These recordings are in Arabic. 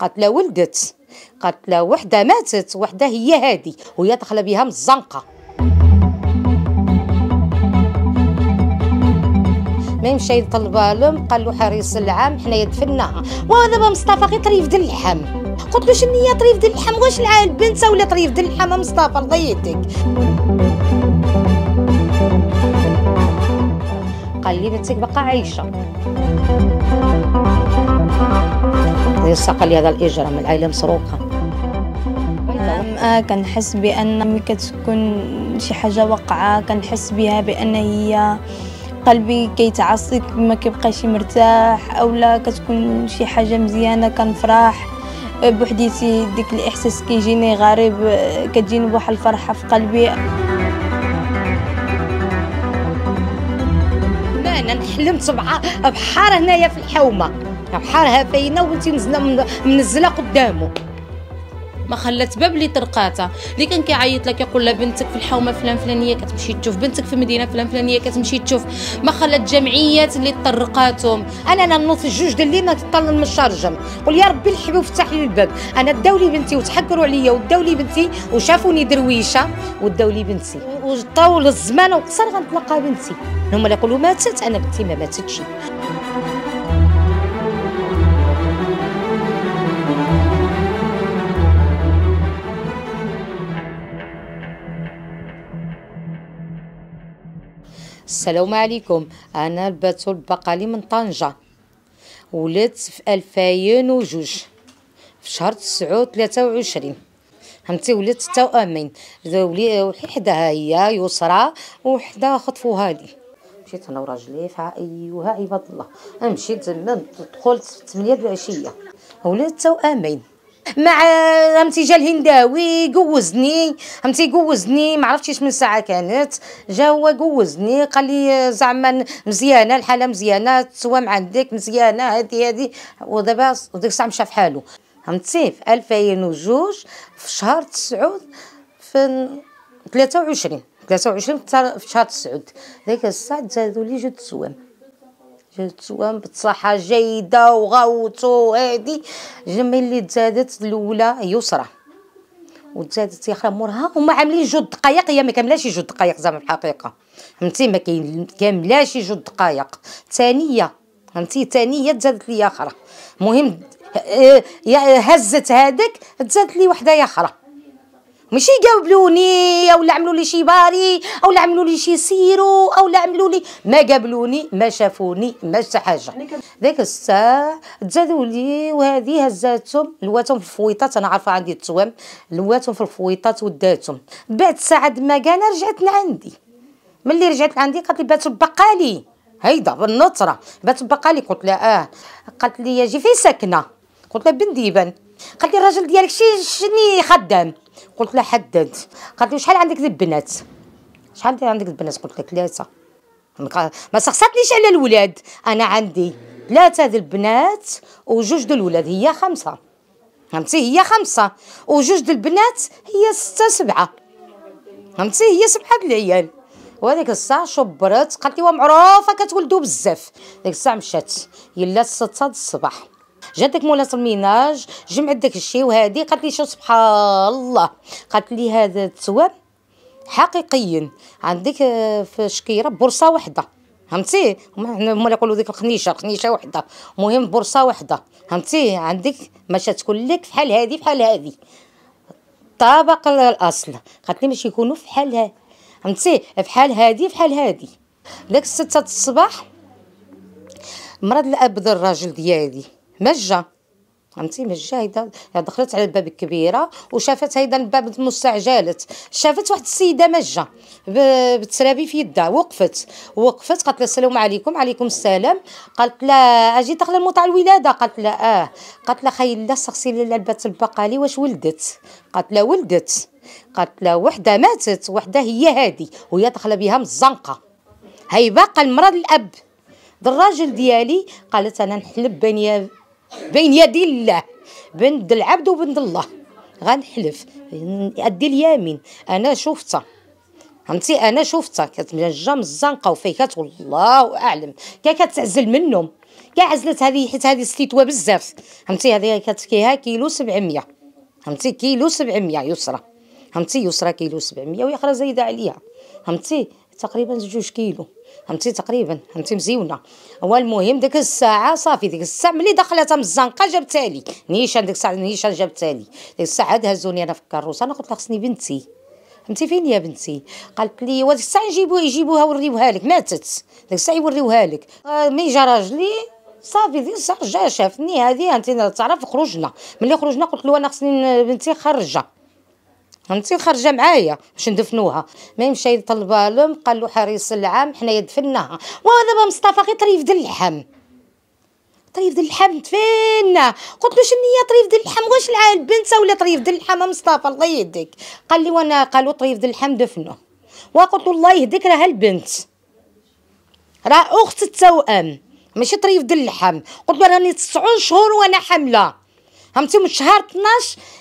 قالت ولدت قالت وحده ماتت وحده هي هادي وهي داخله بها من الزنقه ما مشى يطلب لهم قال له حريص العام حنايا دفناها ودابا مصطفى غير طريف ديال اللحم قلت له شنو هي طريف ديال اللحم واش العال بنتها ولا طريف ديال اللحم مصطفى رضيتك يهديك قال لي بنتك بقى عايشه لسه لي هذا الاجرام العائله مسروقه نعم، آه، كنحس بان ملي كتكون شي حاجه واقعه كنحس بها بان هي قلبي كيتعصب ما كيبقاش مرتاح اولا كتكون شي حاجه مزيانه كنفرح بوحديتي ديك الاحساس كيجيني غريب آه، كتجيني بواحد الفرحه في قلبي انا حلمت بحار هنايا في الحومه بحارها فاينه وانت منزله قدامه ما خلات باب اللي طرقاتها اللي كان كيعيط لك يقول لها بنتك في الحومه فلان فلانيه كتمشي تشوف بنتك في مدينه فلان فلانيه كتمشي تشوف ما خلات جمعيات اللي طرقاتهم انا انا النوض جوج الجوج ديال الليل نتطلل من الشارجم قول يا ربي الحبيب افتح لي الباب انا داو لي بنتي وتحكروا عليا وداو لي بنتي وشافوني درويشه وداو لي بنتي وطول الزمان وقصر غنتلقى بنتي هما اللي يقولوا ماتت انا بنتي ما ماتتش السلام عليكم انا الباتول البقالي من طنجه ولدت في 2002 في شهر 9 23 همتي ولدت توامين وحده هي يسرى وحده خطفوها لي مشيت انا وراجلي فها ايها عباد الله مشيت دخلت في 8 العشيه ولدت توامين مع امتي جا الهنداوي جوزني امتي جوزني ما عرفتش من ساعه كانت جا هو جوزني قال لي زعما مزيانه الحاله مزيانه التوام عندك مزيانه هذه هذه ودابا وديك الساعه مشى في حاله فهمتي في 2002 في شهر 9 في 23 23 في شهر 9 ديك الساعه تزادوا لي جوج التوام كتوام بصحة جيدة وغوتو هادي جميل اللي تزادت الأولى يسرى وتزادت يا أخرى مورها هما عاملين جوج دقائق هي ما كاملاش جوج دقائق زعما في الحقيقة فهمتي ما كاملاش جوج دقائق ثانية فهمتي ثانية تزادت لي أخرى المهم آه، هزت هذاك تزادت لي وحدة أخرى ماشي قابلوني او عملوا لي شي باري او عملوا لي شي سيرو او عملوا لي ما قابلوني ما شافوني ما حتى حاجه ذاك يعني الساعه تزادوا لي وهذه هزاتهم لواتهم في الفويطات انا عارفه عندي التوام لواتهم في الفويطات وداتهم بعد ساعه ما كان رجعت لعندي ملي رجعت لعندي قالت لي بات بقالي هيدا بالنطره بات بقالي قلت لها اه قالت لي جي فين ساكنه قلت لها بن ديبان قالت لي الراجل ديالك شي شني خدام قلت لها حدد قالت لي شحال عندك ديال البنات شحال عندك عندك البنات قلت لها ثلاثه ما سخصتنيش على الولاد انا عندي ثلاثه ديال البنات وجوج ديال الولاد هي خمسه فهمتي هي خمسه وجوج ديال البنات هي سته سبعه فهمتي هي سبعه د العيال وهذيك الساعه شبرت قالت لي معروفه كتولدوا بزاف ديك الساعه مشات يلا 6 د الصباح جاتك مولا سلميناج جمعت داك الشيء وهادي قالت لي شو سبحان الله قالت لي هذا الثواب حقيقيا عندك آه، في شكيره بورصه وحده فهمتي هما اللي يقولوا ديك الخنيشه الخنيشه وحده المهم بورصه وحده فهمتي عندك ماشا تكون لك فحال هذه فحال هذه طابق الاصل قالت لي ماشي يكونوا فحال فهمتي فحال هذه فحال هذه داك الستة الصباح مرض الاب الراجل ديالي مجه فهمتي مجه هيدا دخلت على الباب الكبيره وشافت هيدا الباب مستعجلت شافت واحد السيده مجه بالترابي في يدها وقفت وقفت قالت لها السلام عليكم عليكم السلام قالت لها اجي داخله الموطع الولاده قالت لها اه قالت لها خي لا سقسي للعلبات البقالي واش ولدت قالت لها ولدت قالت لها وحده ماتت وحده هي هادي وهي دخل بها من الزنقه هي باقا المرأة الاب الراجل ديالي قالت انا نحلب بني بين يدي الله بنت العبد وبنت الله غنحلف ادي اليمين انا شفتها فهمتي انا شفتها كتنجا من الزنقه وفيكات والله اعلم كا كتعزل منهم كا عزلت هذه حيت هذه سليتوه بزاف فهمتي هذه كتكيها كيلو 700 فهمتي كيلو 700 يسرى فهمتي يسرى كيلو 700 ويخرى زايده عليها فهمتي تقريبا جوج كيلو فهمتي تقريبا فهمتي مزيونه هو المهم ديك الساعه صافي ديك الساعه ملي دخلتها من الزنقه جابت لي نيشان ديك الساعه نيشان جابت لي ديك الساعه هزوني انا في الكروسه انا قلت لها خصني بنتي فهمتي فين يا بنتي قالت لي وديك الساعه يجيبوها يجيبوها وريوها لك ماتت ديك الساعه يوريوها لك آه، مي جا راجلي صافي ديك الساعه جا شافني هذه انت تعرف خرجنا ملي خرجنا قلت له انا خصني بنتي خرجه فهمتي وخرجه معايا باش ندفنوها ما مشى يطلبها لهم قال له حريص العام حنايا دفناها ودابا مصطفى غير طريف ديال اللحم طريف ديال اللحم دفنا قلت له شنو هي طريف ديال اللحم واش البنت ولا طريف ديال اللحم مصطفى الله يهديك قال لي وانا قالوا طريف ديال اللحم دفنوه وقلت له الله يهديك راه البنت راه اخت التوأم ماشي طريف ديال اللحم قلت له راني 9 شهور وانا حامله فهمتي من شهر 12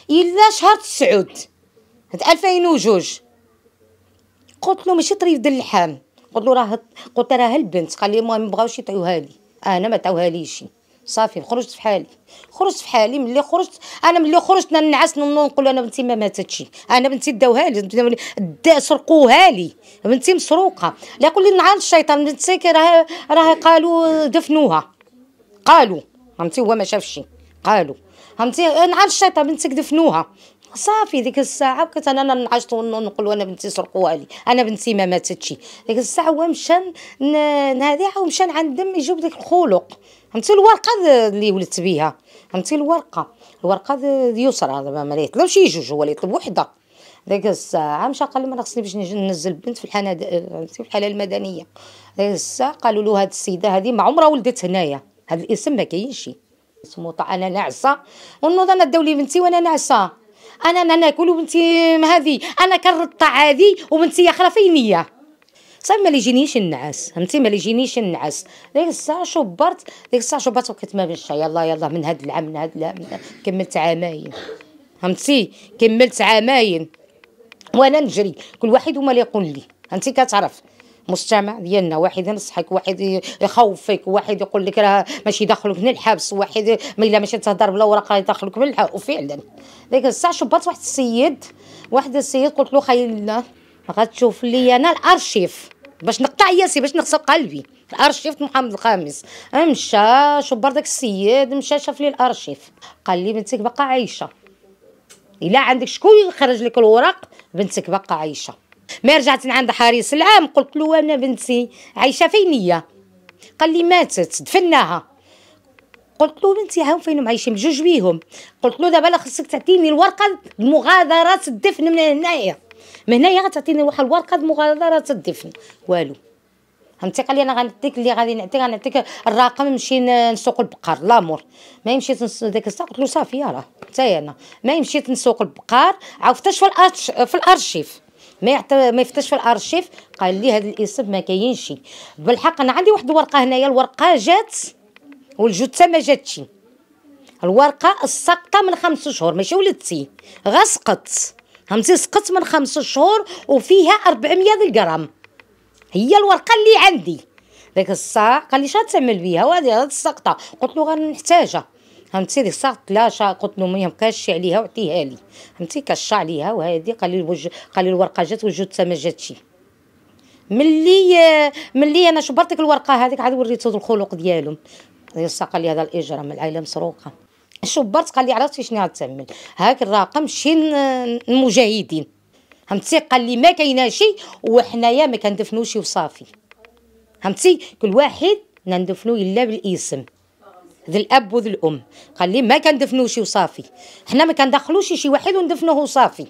الى شهر 9 هاد 2002 قلت له ماشي طريف ديال اللحام قلت له راه قلت راه البنت قال لي ما بغاوش يطيوها لي انا ما عطاوها ليش صافي خرجت في حالي خرجت في حالي ملي خرجت انا ملي خرجت ننعس نقول انا بنتي ما ماتتش انا بنتي داوها لي سرقوها لي بنتي مسروقه لا يقول لي نعال الشيطان بنتي راه راه قالوا دفنوها قالوا فهمتي هو ما شافش قالوا فهمتي نعال الشيطان بنتك دفنوها صافي ديك الساعه بقيت انا ننعشط ونقول وانا بنتي سرقوها لي انا بنتي ما ماتتش ديك الساعه هو مشى هذه مشى عند دم يجيب ديك الخلق فهمتي الورقه اللي ولدت بها فهمتي الورقه الورقه يسرى دابا ما يطلبش جوج هو اللي يطلب وحده ديك الساعه مشى قال لهم انا خصني باش ننزل البنت في الحاله في الحاله المدنيه ديك الساعه قالوا له هاد السيده هذه ما عمرها ولدت هنايا هذا الاسم ما كاينش سموطه انا ناعسه ونوض انا داو لي بنتي وانا ناعسه انا انا ناكل وبنتي هذه انا كنرطع هذه وبنتي ياخرا فينيا صافي ما يجينيش النعاس فهمتي ما يجينيش النعاس ديك الساعه شبرت ديك الساعه شبرت وكنت ما بينش يلا يلا من هذا العام من هذا العام كملت عامين فهمتي كملت عامين وانا نجري كل واحد وما ليقول لي انت كتعرف مجتمع ديالنا واحد ينصحك واحد يخوفك واحد يقول لك راه ماشي داخلك من الحبس واحد ما الا ماشي تهضر بلا ورقه يدخلك من الحبس وفعلا ديك الساعه شبات واحد السيد واحد السيد قلت له خيلنا غتشوف لي انا الارشيف باش نقطع ياسي باش نغسل قلبي الارشيف محمد الخامس مشى شبر داك السيد مشى شاف لي الارشيف قال لي بنتك باقا عايشه الا عندك شكون يخرج لك الوراق بنتك باقا عايشه ما رجعت لعند حارس العام قلت له انا بنتي عايشه فين هي قال لي ماتت دفناها قلت له بنتي هاهم فينهم عايشين بجوج بيهم قلت له دابا خصك تعطيني الورقه مغادره الدفن من هنايا من هنايا غتعطيني واحد الورقه مغادره الدفن والو فهمتي قال لي انا غنعطيك اللي غادي نعطيك غنعطيك الرقم نمشي نسوق البقر لامور ما مشيت ديك الساعه قلت له صافي راه حتى انا ما مشيت نسوق البقر عاود في الارشيف ما يعت... ما يفتش في الارشيف قال لي هذا الاسم ما كاينش بالحق انا عندي واحد الورقه هنايا الورقه جات والجثه ما جاتش الورقه السقطه من خمس شهور ماشي ولدتي غا سقط فهمتي سقط من خمس شهور وفيها 400 غرام هي الورقه اللي عندي ذاك الساعه قال لي شنو تعمل بيها وهذه الساقطه قلت له غنحتاجها فهمتي ديك لا شا قلت له ما كاشي عليها وعطيها لي فهمتي كشا عليها وهذه قال لي الوجه قال لي الورقه جات وجدت ما جاتش ملي ملي انا شبرت الورقه هذيك عاد وريته الخلق ديالهم قال لي هذا الاجرام العائله مسروقه شبرت قال لي عرفتي شنو غتعمل هاك الرقم شي المجاهدين فهمتي قال لي ما كايناش وحنايا ما كندفنوش وصافي فهمتي كل واحد ندفنو الا بالاسم ذي الاب وذي الام قال لي ما كندفنوش وصافي حنا ما كندخلوش شي واحد وندفنوه وصافي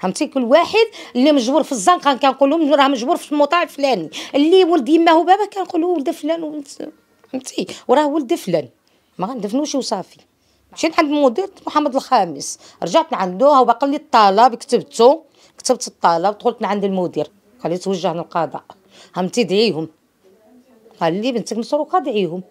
فهمتي كل واحد اللي مجبور في الزنقه كنقول لهم راه مجبور في الموطع الفلاني اللي ولد يماه وبابا له ولد فلان فهمتي وراه ولد فلان ما غندفنوش وصافي مشيت عند مدير محمد الخامس رجعت لعنده هو قال لي الطلب كتبته كتبت الطلب دخلت لعند المدير قال لي توجه للقضاء هم تدعيهم قال لي بنتك مسروقه دعيهم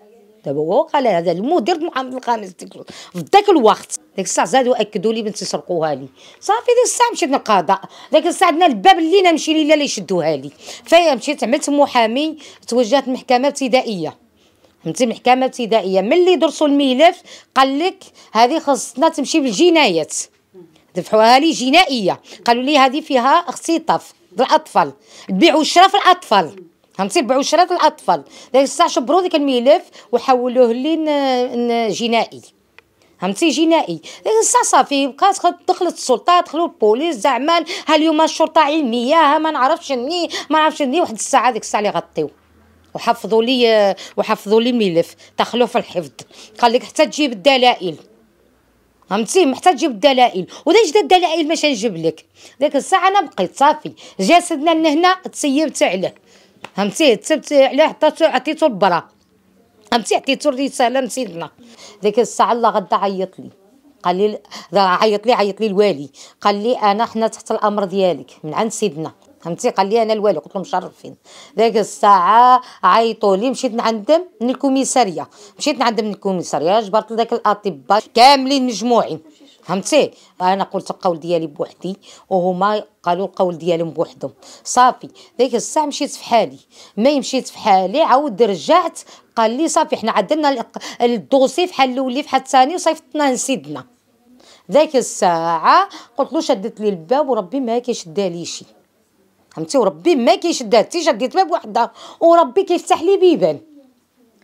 دابا هو قال هذا المدير محمد الخامس ديك في ذاك الوقت ديك الساعه زادوا اكدوا لي بنتي سرقوها لي صافي ديك الساعه مشيت للقضاء ديك الساعه عندنا الباب اللي نمشي ليه اللي يشدوها لي فيا مشيت عملت محامي توجهت المحكمه الابتدائيه فهمتي محكمه ابتدائيه ملي درسوا الملف قال لك هذه خصنا تمشي بالجنايات دفعوها لي جنائيه قالوا لي هذه فيها اختطاف الاطفال البيع والشراء في الاطفال فهمتي بعشرات الاطفال داك الساعه شبروا ديك الملف وحولوه لين جنائي فهمتي جنائي الساعه صافي بقات دخلت السلطه دخلوا البوليس زعما ها اليوم الشرطه علميه ها ما نعرفش مني ما نعرفش مني واحد الساعه ديك الساعه اللي غطيو وحفظوا لي وحفظوا لي الملف دخلوه في الحفظ قال لك حتى تجيب الدلائل فهمتي محتاج تجيب الدلائل ودا جدا الدلائل باش نجيب لك ديك الساعه انا بقيت صافي جسدنا لهنا تسيبت عليه همسيه تسبت عليه حطيتو عطيتو البرا همسي عطيتو الرساله لسيدنا ديك الساعه الله غدا عيط لي قال لي عيط لي عيط لي الوالي قال لي انا حنا تحت الامر ديالك من عند سيدنا فهمتي قال لي انا الوالي قلت له مشرفين ذاك الساعه عيطوا لي مشيت عندهم من الكوميساريه مشيت عندهم من الكوميساريه جبرت لذاك الاطباء كاملين مجموعين فهمتي انا قلت القول ديالي بوحدي وهما قالوا القول ديالهم بوحدهم صافي ديك الساعه مشيت في حالي ما مشيت في حالي عاود رجعت قال لي صافي حنا عدلنا الدوسي فحال الاولي فحال الثاني وصيفطناه لسيدنا ذاك الساعه قلت له شدت لي الباب وربي ما كيشدها لي شي فهمتي وربي ما كيشدها حتى شديت باب وحده وربي كيفتح لي بيبان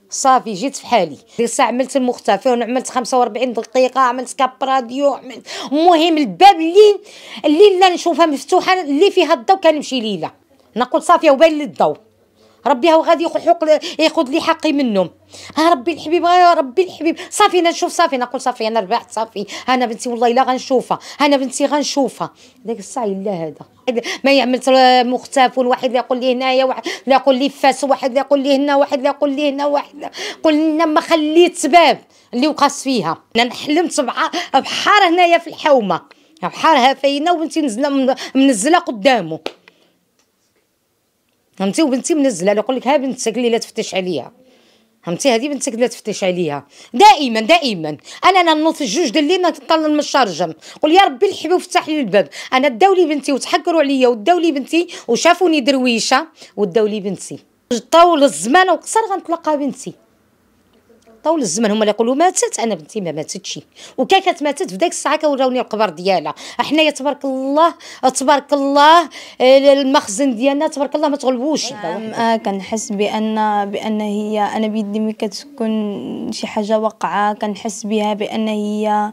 صافي جيت في حالي ديك الساعه عملت المختفي وعملت 45 دقيقه عملت كاب راديو عملت المهم الباب اللي اللي نشوفها مفتوحه اللي فيها الضو كنمشي ليله نقول صافي وبان الضو ربي هو غادي يحق ياخذ لي حقي منهم ها ربي الحبيب يا ربي الحبيب صافي انا نشوف صافي نقول صافي انا ربحت صافي انا بنتي والله الا غنشوفها انا بنتي غنشوفها ديك الساعه الا هذا ما يعمل مختاف واحد لا يقول لي هنايا واحد لا يقول لي فاس واحد لا يقول لي هنا واحد لا يقول لي هنا واحد قلنا ما خليت باب اللي وقاس فيها انا حلمت بحار هنايا في الحومه بحارها فينا وبنتي نزله منزله قدامه فهمتي وبنتي منزله له يقول لك ها بنتك اللي لا تفتش عليها فهمتي هذه بنتك لا تفتش عليها دائما دائما انا انا نوض في الجوج ديال الليل نطلع من الشارجم قول يا ربي الحبيب افتح لي الباب انا داولي بنتي وتحكروا عليا وداولي بنتي وشافوني درويشه وداولي بنتي طول الزمان وقصر غنتلاقى بنتي طول الزمن هما اللي يقولوا ماتت انا بنتي ما ماتتش وكان كانت ماتت في ديك الساعه كوراوني القبر ديالها حنايا تبارك الله تبارك الله آه، المخزن ديالنا تبارك الله ما تغلبوش آه كنحس بان بان هي انا بيدي ملي كتكون شي حاجه واقعه كنحس بها بان هي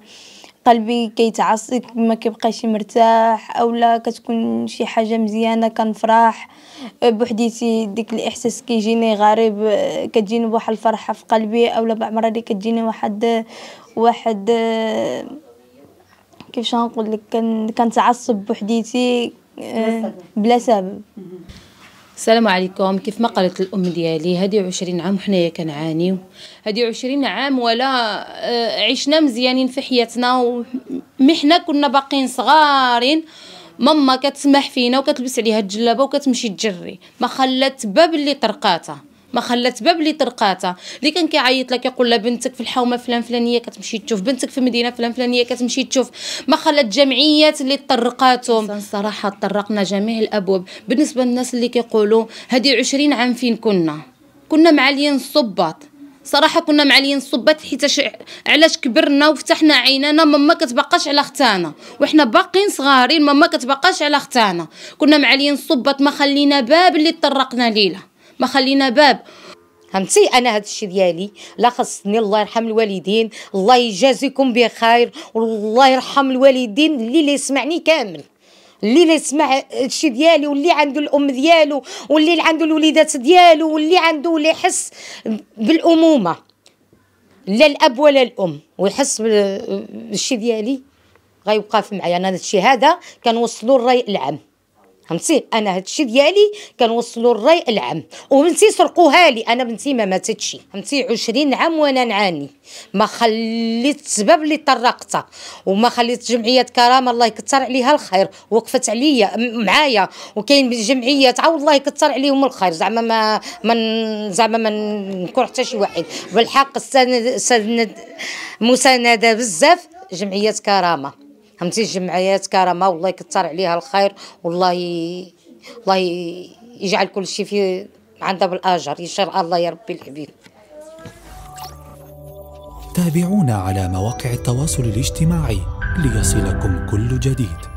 قلبي كيتعصب ما كيبقاش مرتاح اولا كتكون شي حاجه مزيانه كنفرح أه، بوحديتي ديك الاحساس كيجيني غريب أه، كتجيني بواحد الفرحه في قلبي اولا بعض المرات كتجيني واحد واحد أه، كيفاش نقول لك كنتعصب بوحديتي بلا سبب السلام عليكم كيف ما قالت الام ديالي هادي عشرين عام حنايا كنعانيو هادي عشرين عام ولا آه، عشنا مزيانين في حياتنا ومحنا حنا كنا باقيين صغارين ماما كتسمح فينا وكتلبس عليها الجلابه وكتمشي تجري ما خلات باب اللي طرقاتها ما خلات باب اللي طرقاتها اللي كان كيعيط لك يقول لها بنتك في الحومه فلان فلانيه كتمشي تشوف بنتك في مدينه فلان فلانيه كتمشي تشوف ما خلات جمعيات اللي طرقاتهم صراحه طرقنا جميع الابواب بالنسبه للناس اللي كيقولوا هذه 20 عام فين كنا كنا معليين الصباط صراحه كنا معليين الصباط حيت علاش كبرنا وفتحنا عينانا ماما كتبقاش على ختانا وحنا باقيين صغارين ماما كتبقاش على ختانا كنا معليين الصباط ما خلينا باب اللي طرقنا ليله ما خلينا باب فهمتي انا هذا الشيء ديالي لا خصني الله يرحم الوالدين الله يجازيكم بخير والله يرحم الوالدين اللي اللي يسمعني كامل اللي اللي يسمع الشيء ديالي واللي عنده الام ديالو واللي, اللي عنده الوليدات ديالو واللي عنده اللي يحس بالامومه لا الاب ولا الام ويحس بالشيء ديالي غيوقف معايا انا هذا الشيء هذا كنوصلوا الراي العام فهمتي انا هادشي ديالي كنوصلو الراي العام وبنتي سرقوها لي انا بنتي ما ماتتش فهمتي 20 عام وانا نعاني ما خليت سبب اللي طرقتها وما خليت جمعيه كرامه الله يكثر عليها الخير وقفت عليا معايا وكاين جمعيات عاود الله يكثر عليهم الخير زعما ما من زعما ما نكون حتى شي واحد بالحق سند مسانده بزاف جمعيه كرامه فهمتي الجمعيات كرامه والله يكثر عليها الخير والله ي... الله ي... يجعل كل شيء في عندها بالاجر ان شاء الله يا ربي الحبيب تابعونا على مواقع التواصل الاجتماعي ليصلكم كل جديد